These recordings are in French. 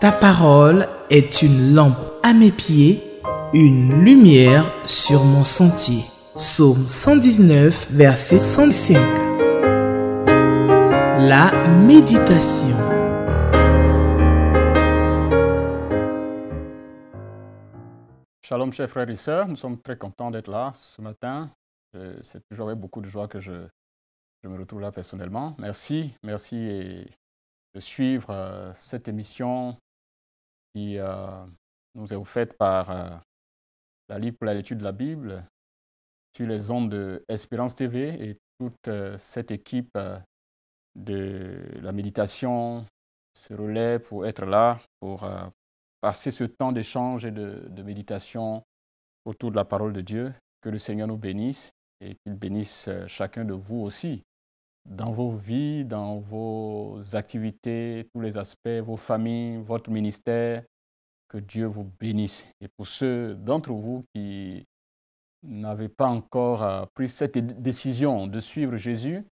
Ta parole est une lampe à mes pieds, une lumière sur mon sentier. Psaume 119, verset 105. La méditation. Shalom, chers frères et sœurs. Nous sommes très contents d'être là ce matin. C'est toujours avec beaucoup de joie que je, me retrouve là personnellement. Merci, merci de suivre euh, cette émission qui euh, nous est offerte par euh, la Ligue pour l'étude de la Bible sur les ondes de Espérance TV et toute euh, cette équipe de la méditation se relaie pour être là, pour passer ce temps d'échange et de méditation autour de la parole de Dieu. Que le Seigneur nous bénisse et qu'il bénisse chacun de vous aussi dans vos vies, dans vos activités, tous les aspects, vos familles, votre ministère. Que Dieu vous bénisse. Et pour ceux d'entre vous qui n'avaient pas encore euh, pris cette décision de suivre Jésus,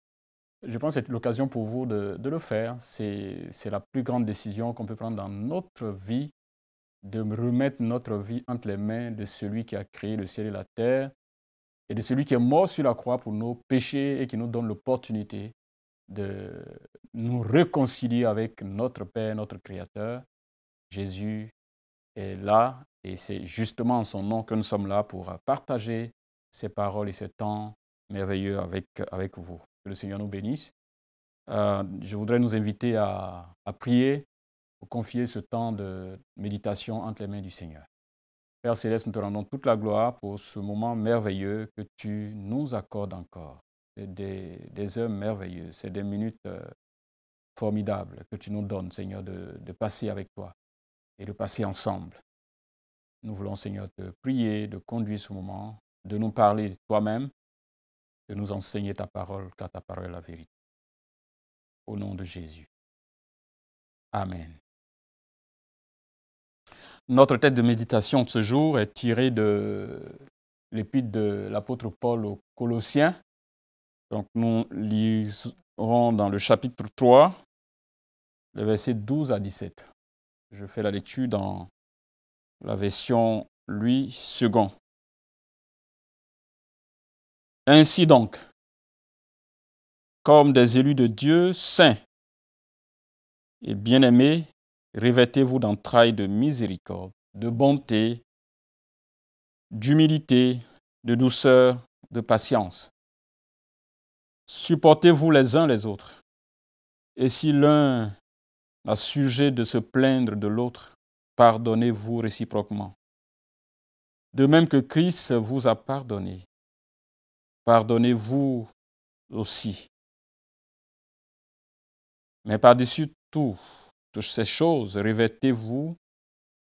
je pense que c'est l'occasion pour vous de, de le faire. C'est la plus grande décision qu'on peut prendre dans notre vie, de remettre notre vie entre les mains de celui qui a créé le ciel et la terre et de celui qui est mort sur la croix pour nos péchés et qui nous donne l'opportunité de nous réconcilier avec notre Père, notre Créateur. Jésus est là et c'est justement en son nom que nous sommes là pour partager ces paroles et ce temps merveilleux avec, avec vous. Que le Seigneur nous bénisse. Euh, je voudrais nous inviter à, à prier pour confier ce temps de méditation entre les mains du Seigneur. Père Céleste, nous te rendons toute la gloire pour ce moment merveilleux que tu nous accordes encore. C'est des, heures merveilleuses, c'est des minutes euh, formidables que tu nous donnes, Seigneur, de, de passer avec toi et de passer ensemble. Nous voulons, Seigneur, te prier de conduire ce moment, de nous parler toi-même, de nous enseigner ta parole, car ta parole est la vérité. Au nom de Jésus. Amen. Notre tête de méditation de ce jour est tirée de l'épître de l'apôtre Paul aux Colossiens. Donc nous lirons dans le chapitre 3, les versets 12 à 17. Je fais la lecture dans la version lui second. Ainsi donc, comme des élus de Dieu saints et bien-aimés, Revêtez-vous d'entrailles de miséricorde, de bonté, d'humilité, de douceur, de patience. Supportez-vous les uns les autres. Et si l'un a sujet de se plaindre de l'autre, pardonnez-vous réciproquement. De même que Christ vous a pardonné, pardonnez-vous aussi. Mais par-dessus tout, ces choses, revêtez-vous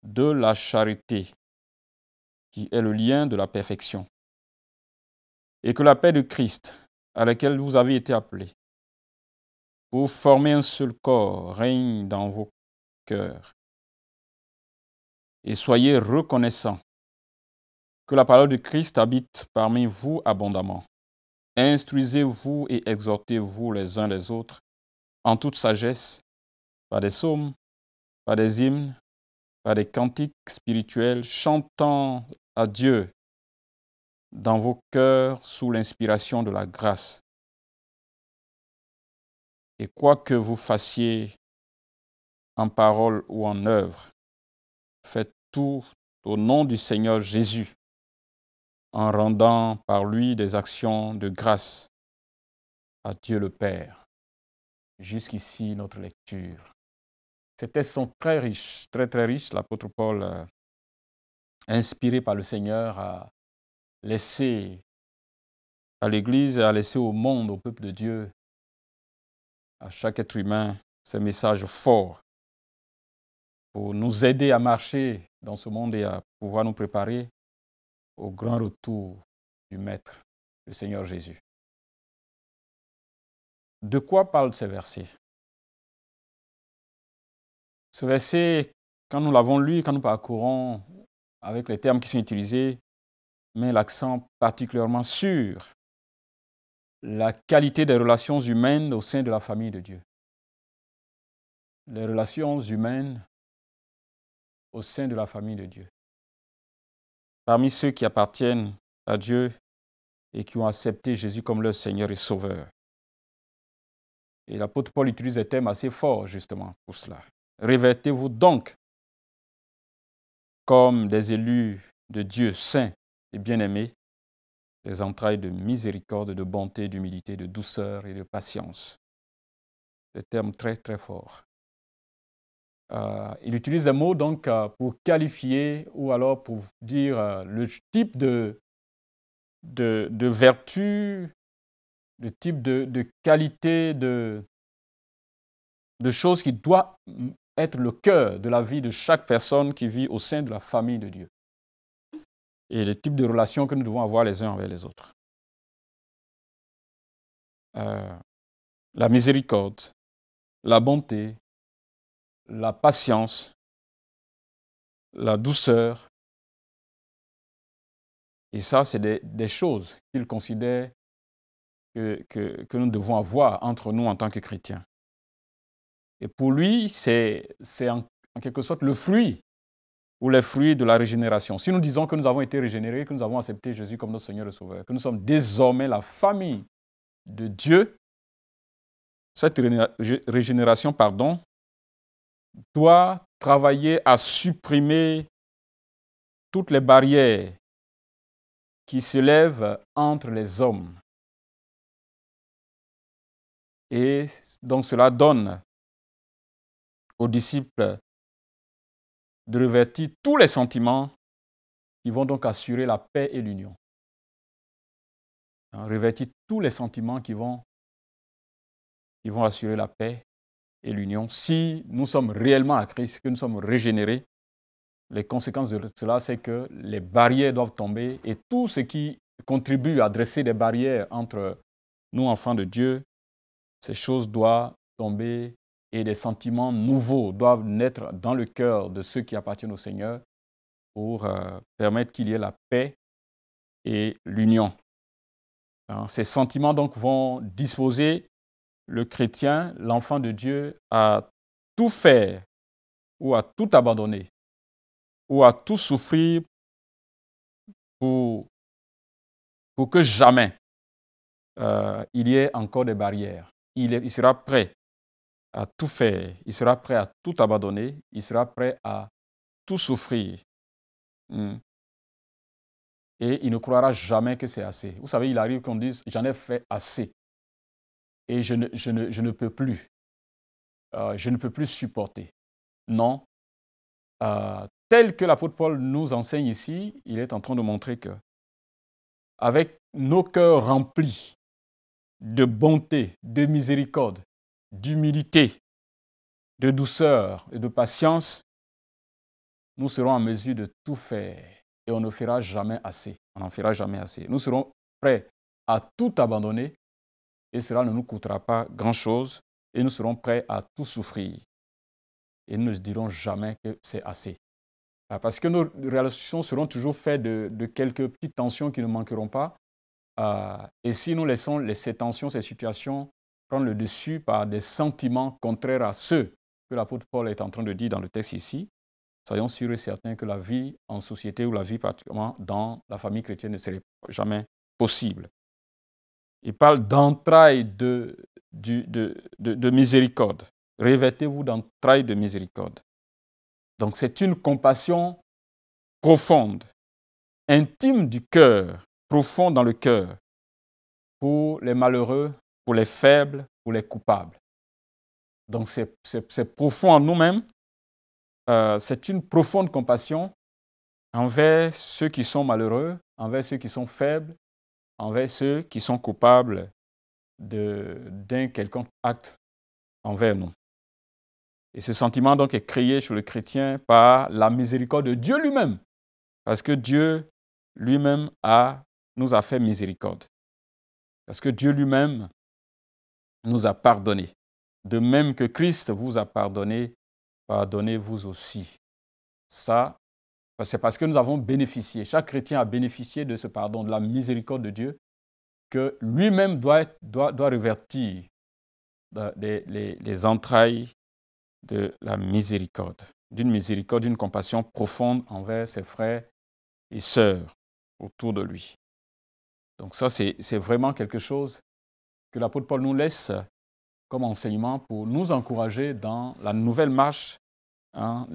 de la charité, qui est le lien de la perfection. Et que la paix de Christ, à laquelle vous avez été appelés, pour former un seul corps, règne dans vos cœurs. Et soyez reconnaissants que la parole de Christ habite parmi vous abondamment. Instruisez-vous et exhortez-vous les uns les autres en toute sagesse par des psaumes, par des hymnes, par des cantiques spirituels, chantant à Dieu dans vos cœurs sous l'inspiration de la grâce. Et quoi que vous fassiez en parole ou en œuvre, faites tout au nom du Seigneur Jésus, en rendant par lui des actions de grâce à Dieu le Père. Jusqu'ici notre lecture. Ces textes sont très riches, très très riches. L'apôtre Paul, euh, inspiré par le Seigneur, a laissé à l'Église et a laissé au monde, au peuple de Dieu, à chaque être humain, ce message fort pour nous aider à marcher dans ce monde et à pouvoir nous préparer au grand retour du Maître, le Seigneur Jésus. De quoi parlent ces versets ce verset, quand nous l'avons lu, quand nous parcourons avec les termes qui sont utilisés, met l'accent particulièrement sur la qualité des relations humaines au sein de la famille de Dieu. Les relations humaines au sein de la famille de Dieu. Parmi ceux qui appartiennent à Dieu et qui ont accepté Jésus comme leur Seigneur et Sauveur. Et l'apôtre Paul utilise des thèmes assez forts justement pour cela revêtez vous donc comme des élus de Dieu saints et bien aimés des entrailles de miséricorde, de bonté, d'humilité, de douceur et de patience. Des termes très très forts. Euh, il utilise des mots donc euh, pour qualifier ou alors pour dire euh, le type de, vertu, le type de, de qualité, de, de choses qui doit être le cœur de la vie de chaque personne qui vit au sein de la famille de Dieu et le types de relations que nous devons avoir les uns avec les autres. Euh, la miséricorde, la bonté, la patience, la douceur. Et ça, c'est des, choses qu'il considère que nous devons avoir entre nous en tant que chrétiens. Et pour lui, c'est en, quelque sorte le fruit ou les fruits de la régénération. Si nous disons que nous avons été régénérés, que nous avons accepté Jésus comme notre Seigneur et Sauveur, que nous sommes désormais la famille de Dieu, cette régénération, pardon, doit travailler à supprimer toutes les barrières qui se lèvent entre les hommes. Et donc cela donne aux disciples de revêtir tous les sentiments qui vont donc assurer la paix et l'union. Hein, tous les sentiments qui vont, qui vont assurer la paix et l'union. Si nous sommes réellement à Christ, que nous sommes régénérés, les conséquences de cela, c'est que les barrières doivent tomber et tout ce qui contribue à dresser des barrières entre nous, enfants de Dieu, ces choses doivent tomber et des sentiments nouveaux doivent naître dans le cœur de ceux qui appartiennent au Seigneur pour euh, permettre qu'il y ait la paix et l'union. Hein, ces sentiments donc vont disposer le chrétien, l'enfant de Dieu, à tout faire ou à tout abandonner ou à tout souffrir pour, que jamais euh, il y ait encore des barrières. il sera prêt à tout faire, il sera prêt à tout abandonner, il sera prêt à tout souffrir. Hmm. Et il ne croira jamais que c'est assez. Vous savez, il arrive qu'on dise, j'en ai fait assez. Et je ne, peux plus. Euh, je ne peux plus supporter. Non. Euh, tel que l'apôtre Paul nous enseigne ici, il est en train de montrer que, avec nos cœurs remplis de bonté, de miséricorde, d'humilité, de douceur et de patience, nous serons en mesure de tout faire et on ne fera jamais assez. On n'en fera jamais assez. Nous serons prêts à tout abandonner et cela ne nous coûtera pas grand-chose et nous serons prêts à tout souffrir. Et nous ne dirons jamais que c'est assez. Ah, parce que nos relations seront toujours faites de, quelques petites tensions qui ne manqueront pas. Ah, et si nous laissons ces tensions, ces situations prendre le dessus par des sentiments contraires à ceux que l'apôtre Paul est en train de dire dans le texte ici, soyons sûrs et certains que la vie en société ou la vie particulièrement dans la famille chrétienne ne serait jamais possible. Il parle d'entrailles de, de, de, de, miséricorde. Revêtez-vous d'entrailles de miséricorde. Donc c'est une compassion profonde, intime du cœur, profonde dans le cœur, pour les malheureux, pour les faibles, pour les coupables. Donc c'est profond en nous-mêmes. Euh, c'est une profonde compassion envers ceux qui sont malheureux, envers ceux qui sont faibles, envers ceux qui sont coupables d'un quelconque acte envers nous. Et ce sentiment donc est créé chez le chrétien par la miséricorde de Dieu lui-même, parce que Dieu lui-même a, nous a fait miséricorde. Parce que Dieu lui-même nous a pardonné. De même que Christ vous a pardonné, pardonnez-vous aussi. Ça, c'est parce que nous avons bénéficié, chaque chrétien a bénéficié de ce pardon, de la miséricorde de Dieu, que lui-même doit, doit, doit revertir les, les entrailles de la miséricorde, d'une miséricorde, d'une compassion profonde envers ses frères et sœurs autour de lui. Donc ça, c'est vraiment quelque chose que l'apôtre Paul nous laisse comme enseignement pour nous encourager dans la nouvelle marche, hein,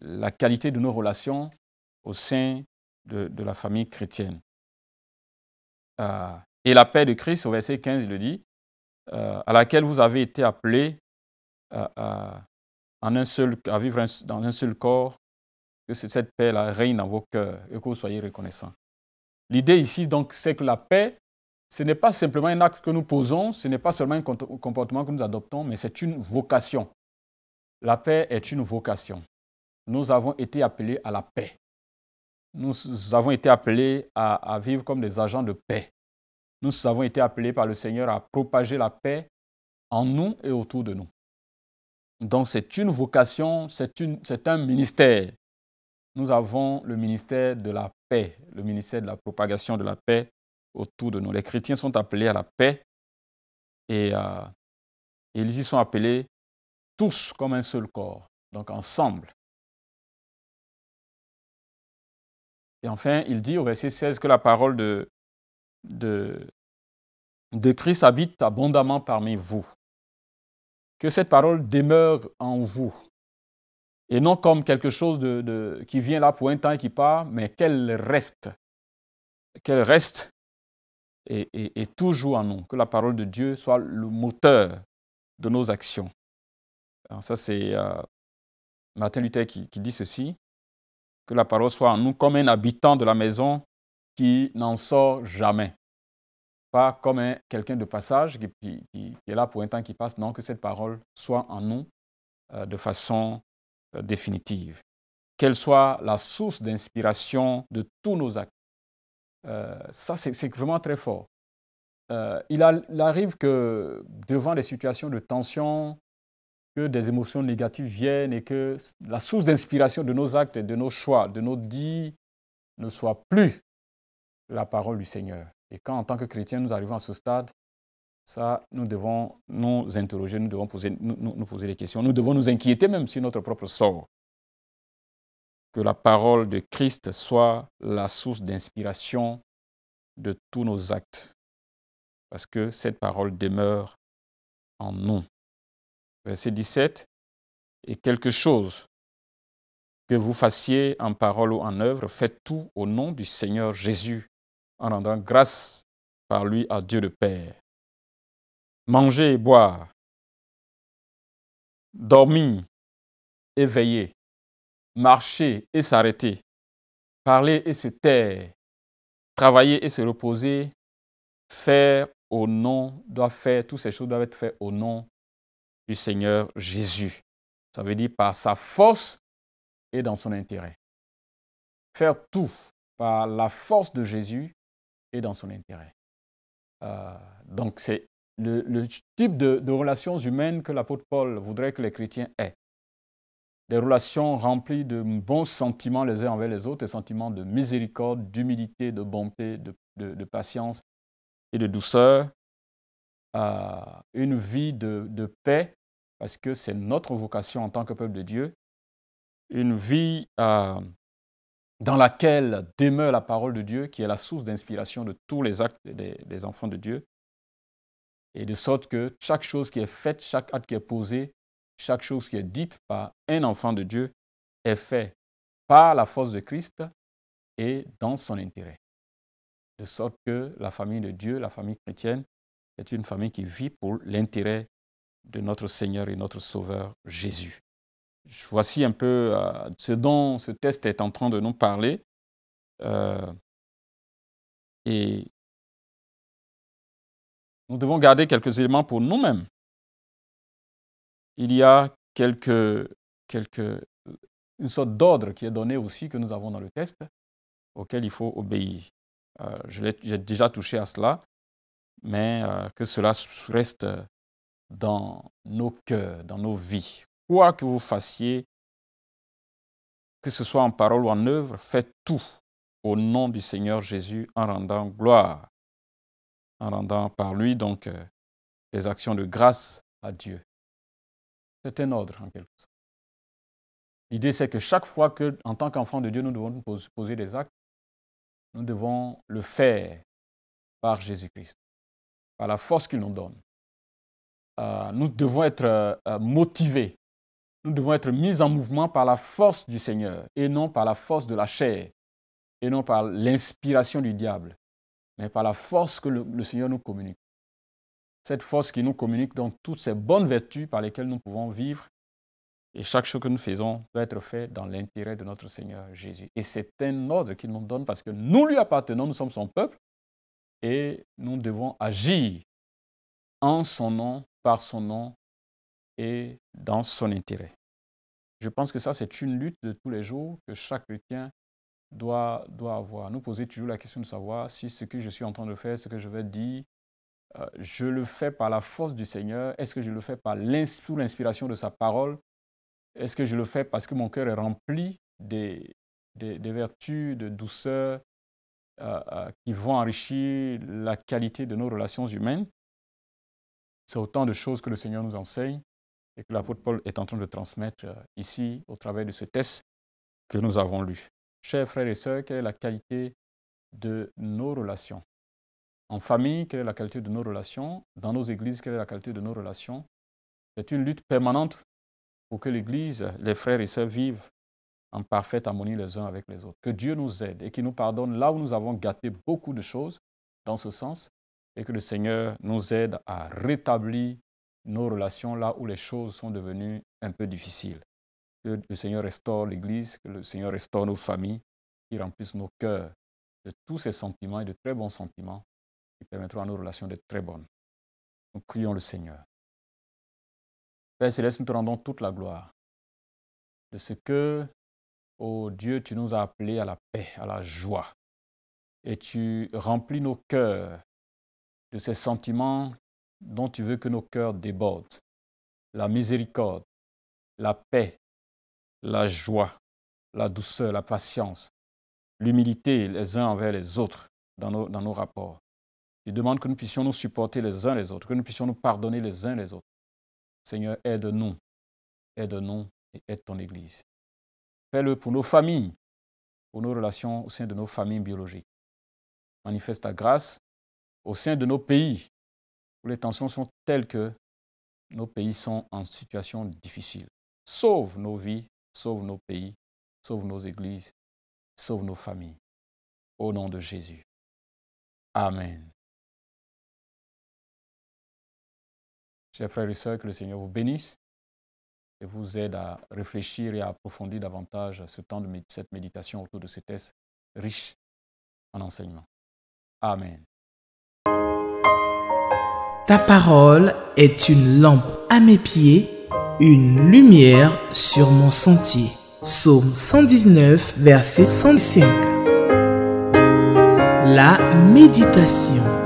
la qualité de nos relations au sein de, la famille chrétienne. Euh, et la paix de Christ, au verset 15, il le dit, euh, à laquelle vous avez été appelés euh, à vivre dans un seul corps, que cette paix là règne dans vos cœurs et que vous soyez reconnaissants. L'idée ici, donc, c'est que la paix ce n'est pas simplement un acte que nous posons, ce n'est pas seulement un comportement que nous adoptons, mais c'est une vocation. La paix est une vocation. Nous avons été appelés à la paix. Nous avons été appelés à, à vivre comme des agents de paix. Nous avons été appelés par le Seigneur à propager la paix en nous et autour de nous. Donc c'est une vocation, c'est un ministère. Nous avons le ministère de la paix, le ministère de la propagation de la paix autour de nous. Les chrétiens sont appelés à la paix euh, et ils y sont appelés tous comme un seul corps, donc ensemble. Et enfin, il dit au verset 16 que la parole de, de, de Christ habite abondamment parmi vous. Que cette parole demeure en vous, et non comme quelque chose de, de, qui vient là pour un temps et qui part, mais qu'elle reste. Qu'elle reste et, toujours en nous. Que la parole de Dieu soit le moteur de nos actions. ça, c'est euh, Martin Luther qui, dit ceci, que la parole soit en nous comme un habitant de la maison qui n'en sort jamais. Pas comme quelqu'un de passage qui, est là pour un temps qui passe, non, que cette parole soit en nous euh, de façon euh, définitive. Qu'elle soit la source d'inspiration de tous nos actes, euh, ça, c'est vraiment très fort. Euh, il, arrive que devant des situations de tension, que des émotions négatives viennent et que la source d'inspiration de nos actes et de nos choix, de nos dits, ne soit plus la parole du Seigneur. Et quand, en tant que chrétien, nous arrivons à ce stade, ça, nous devons nous interroger, nous devons nous, nous poser des questions, nous devons nous inquiéter même sur notre propre sort que la parole de Christ soit la source d'inspiration de tous nos actes, parce que cette parole demeure en nous. Verset 17, et quelque chose que vous fassiez en parole ou en œuvre, faites tout au nom du Seigneur Jésus, en rendant grâce par lui à Dieu le Père. Mangez et boire, dormir, éveillez marcher et s'arrêter, parler et se taire, travailler et se reposer, faire au nom, doit faire, toutes ces choses doivent être faites au nom du Seigneur Jésus. Ça veut dire par sa force et dans son intérêt. Faire tout par la force de Jésus et dans son intérêt. Euh, donc c'est le, type de, de relations humaines que l'apôtre Paul voudrait que les chrétiens aient des relations remplies de bons sentiments les uns envers les autres, des sentiments de miséricorde, d'humilité, de bonté, de, patience et de douceur, une vie de, de paix, parce que c'est notre vocation en tant que peuple de Dieu, une vie euh, dans laquelle demeure la parole de Dieu, qui est la source d'inspiration de tous les actes des enfants de Dieu, et de sorte que chaque chose qui est faite, chaque acte qui est posé, chaque chose qui est dite par un enfant de Dieu est faite par la force de Christ et dans son intérêt. De sorte que la famille de Dieu, la famille chrétienne, est une famille qui vit pour l'intérêt de notre Seigneur et notre Sauveur Jésus. Voici un peu euh, ce dont ce test est en train de nous parler. Euh, et nous devons garder quelques éléments pour nous-mêmes il y a quelque une sorte d'ordre qui est donné aussi, que nous avons dans le texte, auquel il faut obéir. Euh, j'ai déjà touché à cela, mais euh, que cela reste dans nos cœurs, dans nos vies. Quoi que vous fassiez, que ce soit en parole ou en œuvre, faites tout au nom du Seigneur Jésus en rendant gloire, en rendant par lui donc euh, les actions de grâce à Dieu. C'est un ordre, en quelque sorte. L'idée, c'est que chaque fois que, en tant qu'enfant de Dieu, nous devons nous poser des actes, nous devons le faire par Jésus-Christ, par la force qu'il nous donne. Euh, nous devons être euh, euh, motivés, nous devons être mis en mouvement par la force du Seigneur et non par la force de la chair, et non par l'inspiration du diable, mais par la force que le Seigneur nous communique cette force qui nous communique dans toutes ces bonnes vertus par lesquelles nous pouvons vivre. Et chaque chose que nous faisons doit être fait dans l'intérêt de notre Seigneur Jésus. Et c'est un ordre qu'il nous donne parce que nous lui appartenons, nous sommes son peuple et nous devons agir en son nom, par son nom et dans son intérêt. Je pense que ça, c'est une lutte de tous les jours que chaque chrétien doit, doit avoir. Nous poser toujours la question de savoir si ce que je suis en train de faire, ce que je vais dire, euh, je le fais par la force du Seigneur Est-ce que je le fais par sous l'inspiration de sa parole Est-ce que je le fais parce que mon cœur est rempli des, vertus, de douceur euh, euh, qui vont enrichir la qualité de nos relations humaines C'est autant de choses que le Seigneur nous enseigne et que l'apôtre Paul est en train de transmettre ici au travers de ce test que nous avons lu. Chers frères et sœurs, quelle est la qualité de nos relations en famille, quelle est la qualité de nos relations Dans nos églises, quelle est la qualité de nos relations C'est une lutte permanente pour que l'Église, les frères et sœurs vivent en parfaite harmonie les uns avec les autres. Que Dieu nous aide et qu'il nous pardonne là où nous avons gâté beaucoup de choses dans ce sens et que le Seigneur nous aide à rétablir nos relations là où les choses sont devenues un peu difficiles. Que le Seigneur restaure l'Église, que le Seigneur restaure nos familles, qu'il remplisse nos cœurs de tous ces sentiments et de très bons sentiments qui permettront à nos relations d'être très bonnes. Nous crions le Seigneur. Père Céleste, nous te rendons toute la gloire de ce que, ô oh Dieu, tu nous as appelés à la paix, à la joie. Et tu remplis nos cœurs de ces sentiments dont tu veux que nos cœurs débordent. La miséricorde, la paix, la joie, la douceur, la patience, l'humilité les uns envers les autres dans nos rapports. Il demande que nous puissions nous supporter les uns les autres, que nous puissions nous pardonner les uns les autres. Seigneur, aide-nous, aide-nous et aide ton Église. Fais-le pour nos familles, pour nos relations au sein de nos familles biologiques. Manifeste ta grâce au sein de nos pays, où les tensions sont telles que nos pays sont en situation difficile. Sauve nos vies, sauve nos pays, sauve nos églises, sauve nos familles. Au nom de Jésus. Amen. Chers frères et sœurs, que le Seigneur vous bénisse et vous aide à réfléchir et à approfondir davantage ce temps de cette méditation autour de ce test riche en enseignement. Amen. Ta parole est une lampe à mes pieds, une lumière sur mon sentier. Psaume 119, verset 105. La méditation.